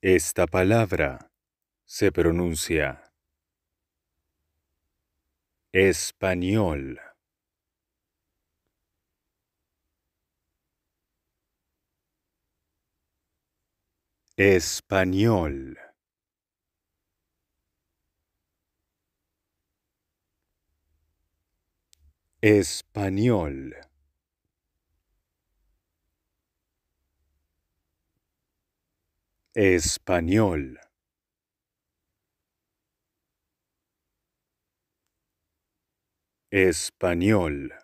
Esta palabra se pronuncia español. Español. Español. Español. Español.